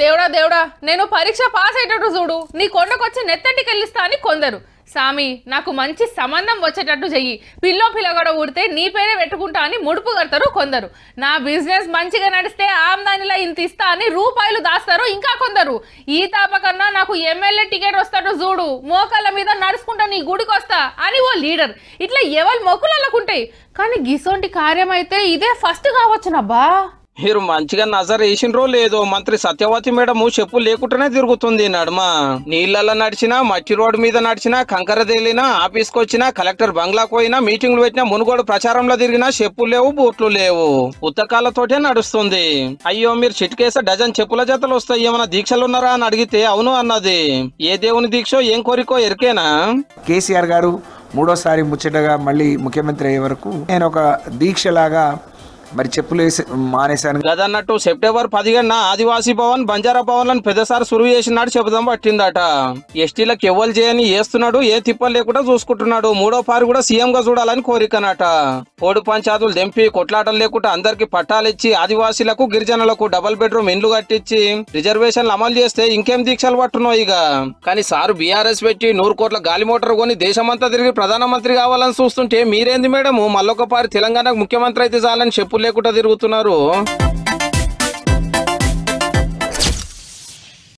దేవుడా దేవుడా నేను పరీక్ష పాస్ అయ్యేటట్టు చూడు నీ కొండకొచ్చి నెత్తంటికి వెళ్ళిస్తా అని కొందరు సామి నాకు మంచి సంబంధం వచ్చేటట్టు చెయ్యి పిల్లో పిల్లగడ ఊడితే నీ పేరే పెట్టుకుంటా అని ముడుపు కడతారు కొందరు నా బిజినెస్ మంచిగా నడిస్తే ఆమ్దానిలా ఇంత ఇస్తా అని రూపాయలు దాస్తారు ఇంకా కొందరు ఈ తాపకన్నా నాకు ఎమ్మెల్యే టికెట్ వస్తాడు చూడు మోకాళ్ళ మీద నడుచుకుంటా నీ గుడికి వస్తా అని ఓ లీడర్ ఇట్లా ఎవరి మొక్కులు అలాకుంటాయి కానీ గిసోంటి కార్యమైతే ఇదే ఫస్ట్ కావచ్చునబ్బా మీరు మంచిగా నజర్ వేసినరో లేదో మంత్రి సత్యవతి మేడం చెప్పు లేకుండానే తిరుగుతుంది నడుమ నీళ్ళల్లో నడిచినా మట్టి రోడ్డు మీద నడిచినా కంకర తేలినా ఆఫీస్కి వచ్చినా కలెక్టర్ బంగ్లాకు పోయినా మీటింగ్లు పెట్టినా మునుగోడు ప్రచారంలో తిరిగినా చెప్పులు లేవు బూట్లు లేవు పుస్తకాలతోటే నడుస్తుంది అయ్యో మీరు చిటికేసే డజన్ చెప్పుల జతలు వస్తాయి ఏమైనా దీక్షలు ఉన్నారా అని అడిగితే అవును అన్నది ఏ దేవుని దీక్షో ఏం కోరికో ఎరికేనా కేసీఆర్ గారు మూడోసారి ముచ్చటగా మళ్ళీ ముఖ్యమంత్రి అయ్యే వరకు నేను ఒక దీక్షలాగా మరి చెప్పులు మానేశాను కదన్నట్టు సెప్టెంబర్ పదిహేను ఆదివాసీ భవన్ బంజారా భవన్ లను పెద్దసారి సురువు చేసినాడు చెబుదాం పట్టిందట ఎస్టీలకు ఎవ్వరు చేయని వేస్తున్నాడు ఏ తిప్పలు లేకుండా చూసుకుంటున్నాడు మూడో పారు కూడా సీఎం గా చూడాలని కోరికనట పోడు పంచాయతులు దెంపి కొట్లాటలు లేకుండా అందరికి పట్టాలిచ్చి ఆదివాసీలకు గిరిజనులకు డబుల్ బెడ్రూమ్ ఇండ్లు కట్టించి రిజర్వేషన్లు అమలు చేస్తే ఇంకేం దీక్షలు పట్టున్నాయి ఇక కానీ సారు బీఆర్ఎస్ పెట్టి నూరు కోట్ల గాలి మోటార్ కొని దేశమంతా తిరిగి ప్రధానమంత్రి కావాలని చూస్తుంటే మీరేంది మేడం మళ్ళొకపారి తెలంగాణకు ముఖ్యమంత్రి అయితే చాలని చెప్పులు లేకుండా తిరుగుతున్నారు